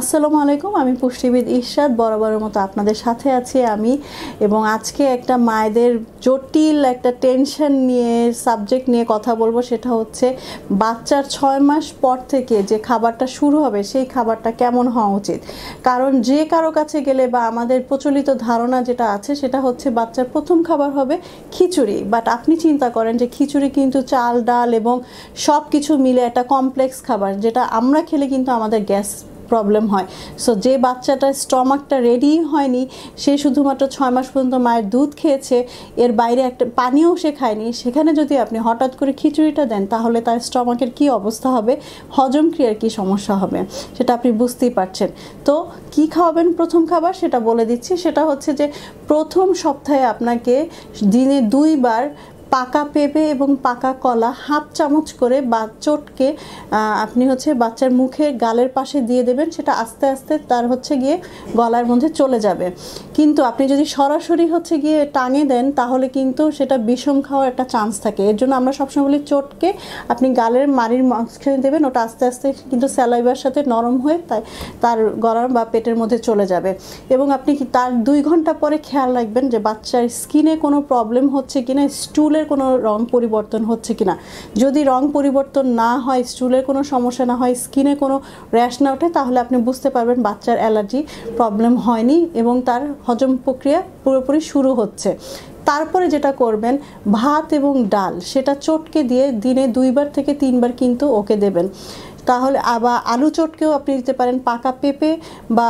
আসসালামু আলাইকুম আমি পুষ্টিবিদ ইরশাদ বরাবরের মতো আপনাদের সাথে আছি আমি এবং আজকে একটা মায়েদের জটিল একটা টেনশন নিয়ে সাবজেক্ট নিয়ে কথা বলবো সেটা হচ্ছে বাচ্চার ছয় মাস পর থেকে যে খাবারটা শুরু হবে সেই খাবারটা কেমন হওয়া উচিত কারণ যে কারো কাছে গেলে বা আমাদের প্রচলিত ধারণা যেটা আছে সেটা হচ্ছে বাচ্চার প্রথম খাবার হবে খিচুড়ি বাট আপনি চিন্তা করেন যে খিচুড়ি কিন্তু চাল ডাল এবং সব কিছু মিলে একটা কমপ্লেক্স খাবার যেটা আমরা খেলে কিন্তু আমাদের গ্যাস প্রবলেম হয় সো যে বাচ্চাটার স্টমাকটা রেডি হয়নি সে শুধুমাত্র ছয় মাস পর্যন্ত মায়ের দুধ খেয়েছে এর বাইরে একটা পানীয় সে খায়নি সেখানে যদি আপনি হঠাৎ করে খিচুড়িটা দেন তাহলে তার স্টমাকের কি অবস্থা হবে হজম ক্রিয়ার কি সমস্যা হবে সেটা আপনি বুঝতেই পারছেন তো কি খাওয়াবেন প্রথম খাবার সেটা বলে দিচ্ছি সেটা হচ্ছে যে প্রথম সপ্তাহে আপনাকে দিনে দুইবার পাকা পেঁপে এবং পাকা কলা হাফ চামচ করে বা চটকে আপনি হচ্ছে বাচ্চার মুখে গালের পাশে দিয়ে দেবেন সেটা আস্তে আস্তে তার হচ্ছে গিয়ে গলার মধ্যে চলে যাবে কিন্তু আপনি যদি সরাসরি হচ্ছে গিয়ে টাঙে দেন তাহলে কিন্তু সেটা বিষম খাওয়ার একটা চান্স থাকে এর জন্য আমরা সবসময় বলি চটকে আপনি গালের মারির মাঝখানে দেবেন ওটা আস্তে আস্তে কিন্তু স্যালাইবার সাথে নরম হয়ে তাই তার গলার বা পেটের মধ্যে চলে যাবে এবং আপনি তার দুই ঘন্টা পরে খেয়াল রাখবেন যে বাচ্চার স্কিনে কোনো প্রবলেম হচ্ছে কিনা স্টুলে স্টুলের কোনো রং পরিবর্তন হচ্ছে কি না যদি রং পরিবর্তন না হয় স্টুলের কোনো সমস্যা না হয় স্কিনে কোনো র্যাশ না ওঠে তাহলে আপনি বুঝতে পারবেন বাচ্চার অ্যালার্জি প্রবলেম হয়নি এবং তার হজম প্রক্রিয়া পুরোপুরি শুরু হচ্ছে তারপরে যেটা করবেন ভাত এবং ডাল সেটা চটকে দিয়ে দিনে দুইবার থেকে তিনবার কিন্তু ওকে দেবেন তাহলে আবার আলু চটকেও আপনি দিতে পারেন পাকা পেঁপে বা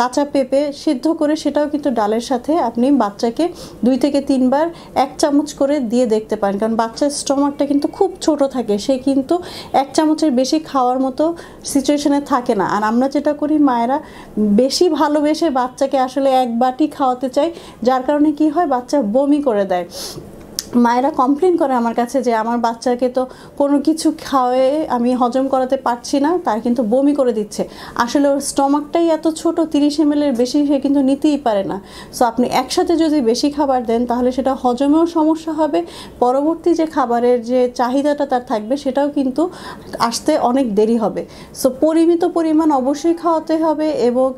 কাঁচা পেঁপে সিদ্ধ করে সেটাও কিন্তু ডালের সাথে আপনি বাচ্চাকে দুই থেকে তিনবার এক চামচ করে দিয়ে দেখতে পারেন কারণ বাচ্চার স্টমাকটা কিন্তু খুব ছোট থাকে সে কিন্তু এক চামচের বেশি খাওয়ার মতো সিচুয়েশনে থাকে না আর আমরা যেটা করি মায়েরা বেশি ভালোবেসে বাচ্চাকে আসলে এক বাটি খাওয়াতে চাই যার কারণে কি হয় বাচ্চা বমি করে দেয় মায়েরা কমপ্লেন করে আমার কাছে যে আমার বাচ্চাকে তো কোনো কিছু খাওয়ে আমি হজম করাতে পারছি না তার কিন্তু বমি করে দিচ্ছে আসলে ওর স্টমাকটাই এত ছোট তিরিশ এম এর বেশি সে কিন্তু নিতেই পারে না সো আপনি একসাথে যদি বেশি খাবার দেন তাহলে সেটা হজমেও সমস্যা হবে পরবর্তী যে খাবারের যে চাহিদাটা তার থাকবে সেটাও কিন্তু আসতে অনেক দেরি হবে সো পরিমিত পরিমাণ অবশ্যই খাওয়াতে হবে এবং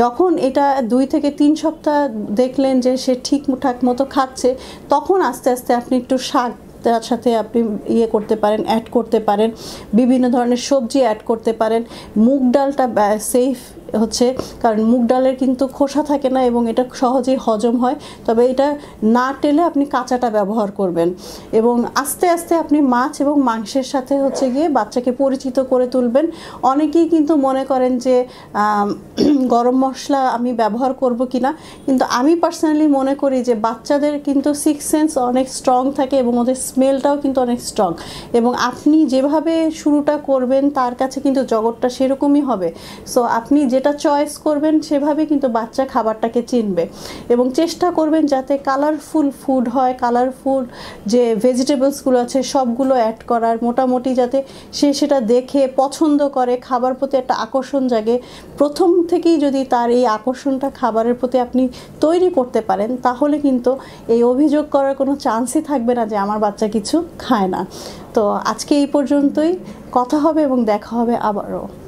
যখন এটা দুই থেকে তিন সপ্তাহ দেখলেন যে সে ঠিকঠাক মতো খাচ্ছে তখন আস্তে আস্তে আপনি একটু শাক তার সাথে আপনি ইয়ে করতে পারেন অ্যাড করতে পারেন বিভিন্ন ধরনের সবজি অ্যাড করতে পারেন মুগ ডালটা সেফ হচ্ছে কারণ মুগ ডালের কিন্তু খোসা থাকে না এবং এটা সহজেই হজম হয় তবে এটা না টেলে আপনি কাঁচাটা ব্যবহার করবেন এবং আস্তে আস্তে আপনি মাছ এবং মাংসের সাথে হচ্ছে গিয়ে বাচ্চাকে পরিচিত করে তুলবেন অনেকেই কিন্তু মনে করেন যে গরম মশলা আমি ব্যবহার করব কি না কিন্তু আমি পার্সোনালি মনে করি যে বাচ্চাদের কিন্তু সিক্স সেন্স অনেক স্ট্রং থাকে এবং ওদের স্মেলটাও কিন্তু অনেক স্ট্রং এবং আপনি যেভাবে শুরুটা করবেন তার কাছে কিন্তু জগৎটা সেরকমই হবে সো আপনি যেটা চয়েস করবেন সেভাবে কিন্তু বাচ্চা খাবারটাকে চিনবে এবং চেষ্টা করবেন যাতে কালারফুল ফুড হয় কালারফুল যে ভেজিটেবলসগুলো আছে সবগুলো অ্যাড করার মোটামুটি যাতে সে সেটা দেখে পছন্দ করে খাবার প্রতি একটা আকর্ষণ জাগে প্রথম থেকে আপনি যদি তার এই আকর্ষণটা খাবারের প্রতি আপনি তৈরি করতে পারেন তাহলে কিন্তু এই অভিযোগ করার কোনো চান্সই থাকবে না যে আমার বাচ্চা কিছু খায় না তো আজকে এই পর্যন্তই কথা হবে এবং দেখা হবে আবারও